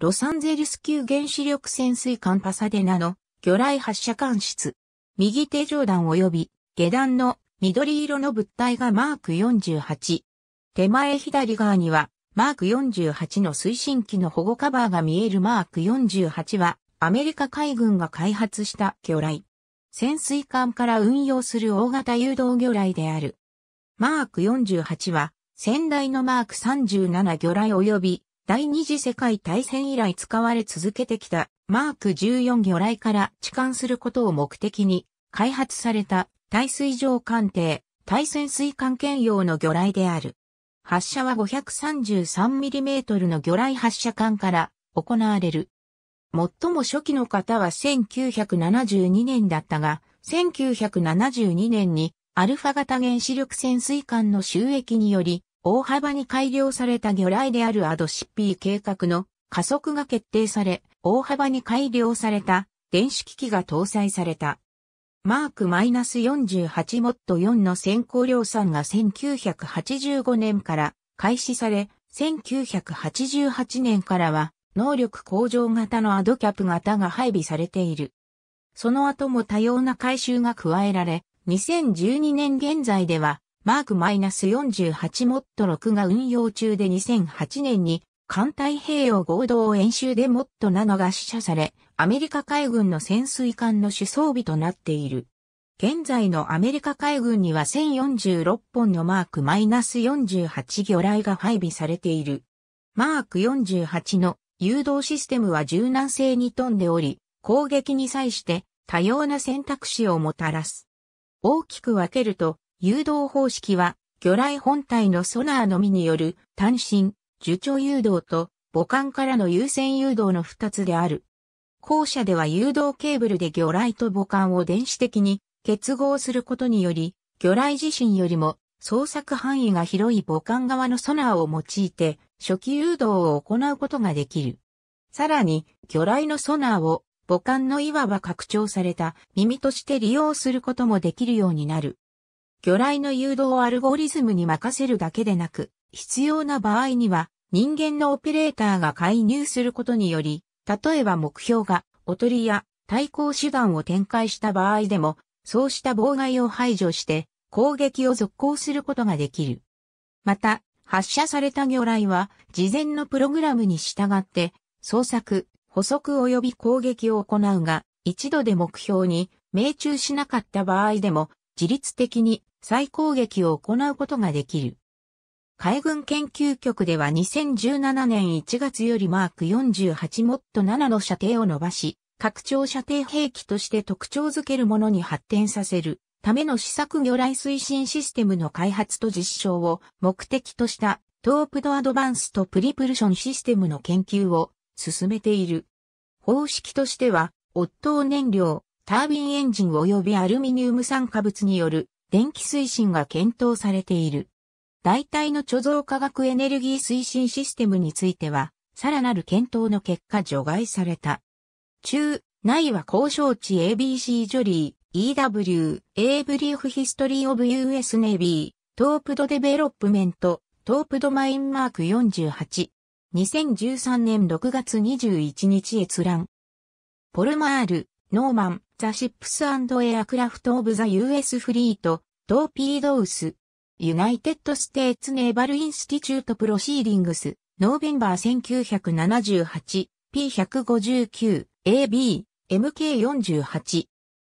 ロサンゼルス級原子力潜水艦パサデナの魚雷発射管室。右手上段及び下段の緑色の物体がマーク48。手前左側にはマーク48の推進機の保護カバーが見えるマーク48はアメリカ海軍が開発した魚雷。潜水艦から運用する大型誘導魚雷である。マーク48は先代のマーク37魚雷及び第二次世界大戦以来使われ続けてきたマーク14魚雷から置換することを目的に開発された対水上艦艇、対潜水艦兼用の魚雷である。発射は 533mm の魚雷発射管から行われる。最も初期の方は1972年だったが、1972年にアルファ型原子力潜水艦の収益により大幅に改良された魚雷であるアドシッピー計画の加速が決定され、大幅に改良された電子機器が搭載された。マーク -48 モッド4の先行量産が1985年から開始され、1988年からは能力向上型のアドキャップ型が配備されている。その後も多様な改修が加えられ、2012年現在ではマーク -48 モッド6が運用中で2008年に艦太平洋合同演習でモッド7が死者され、アメリカ海軍の潜水艦の主装備となっている。現在のアメリカ海軍には1046本のマーク -48 魚雷が配備されている。マーク48の誘導システムは柔軟性に富んでおり、攻撃に際して多様な選択肢をもたらす。大きく分けると、誘導方式は、魚雷本体のソナーのみによる単身、受長誘導と母艦からの優先誘導の二つである。後者では誘導ケーブルで魚雷と母艦を電子的に結合することにより、魚雷自身よりも捜索範囲が広い母艦側のソナーを用いて初期誘導を行うことができる。さらに、魚雷のソナーを母艦のいわば拡張された耳として利用することもできるようになる。魚雷の誘導をアルゴリズムに任せるだけでなく、必要な場合には人間のオペレーターが介入することにより、例えば目標がおとりや対抗手段を展開した場合でも、そうした妨害を排除して攻撃を続行することができる。また、発射された魚雷は事前のプログラムに従って捜索、捕捉及び攻撃を行うが、一度で目標に命中しなかった場合でも自律的に再攻撃を行うことができる。海軍研究局では2017年1月よりマーク48モット7の射程を伸ばし、拡張射程兵器として特徴づけるものに発展させるための試作魚雷推進システムの開発と実証を目的としたトープドアドバンスとプリプルションシステムの研究を進めている。方式としては、オットー燃料、タービンエンジン及びアルミニウム酸化物による電気推進が検討されている。代替の貯蔵化学エネルギー推進システムについては、さらなる検討の結果除外された。中、内は交渉地 ABC ジョリー、EW、A Brief History of US Navy、トープドデベロップメント、トープドマインマーク48。2013年6月21日閲覧。ポルマール、ノーマン、The Ships and Aircraft of the US Fleet, Torpedoes, United States Naval Institute Proceedings, November 1978, P159, AB, MK48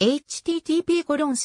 http://www.deagel.com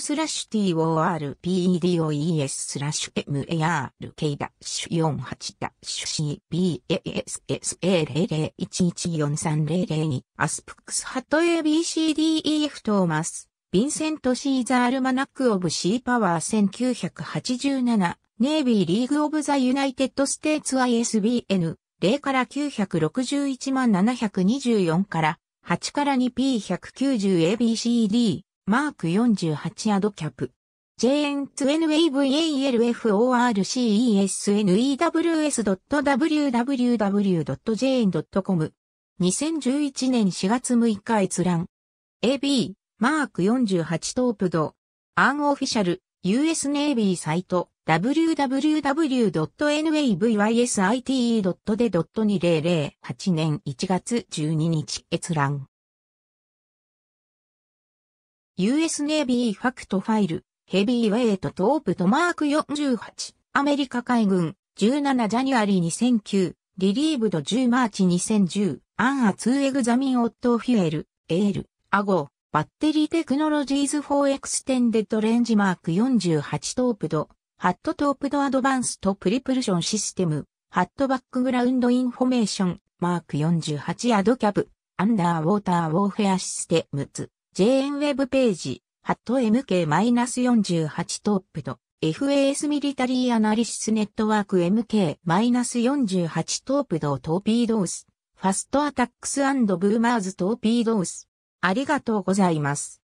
スラッシュ torpedoes スラッシュ mark-48-cpassa001143002 アスプックスハット abcdef トーマスヴィンセント・シーザー・ルマナック・オブ・シー・パワー1987ネイビー・リーグ・オブ・ザ・ユナイテッド・ステーツ ISBN 0から961万724から8から 2P190ABCD マーク48アドキャプ j n 2 n a v a l f o r c e s n e w s w w w j n c o m 2011年4月6日閲覧 AB マーク48トープドアンオフィシャル US ネイビーサイト www.navysite.de.2008 年1月12日閲覧。US Navy ファクトファイル、ヘビーウェイトトープとマーク48、アメリカ海軍、17ジャニュアリー2009、リリーブド10マーチ2010、アンアツエグザミンオットフュエル、エール、アゴ、バッテリーテクノロジーズフォーエクステンデッドレンジマーク48トープド、ハットトープドアドバンストプリプルションシステム、ハットバックグラウンドインフォメーション、マーク48アドキャブ、アンダーウォーターウォーフェアシステムズ、JN ウェブページ、ハット MK-48 トープド、FAS ミリタリーアナリシスネットワーク MK-48 トープドトーピードース、ファストアタックスブーマーズトーピードース。ありがとうございます。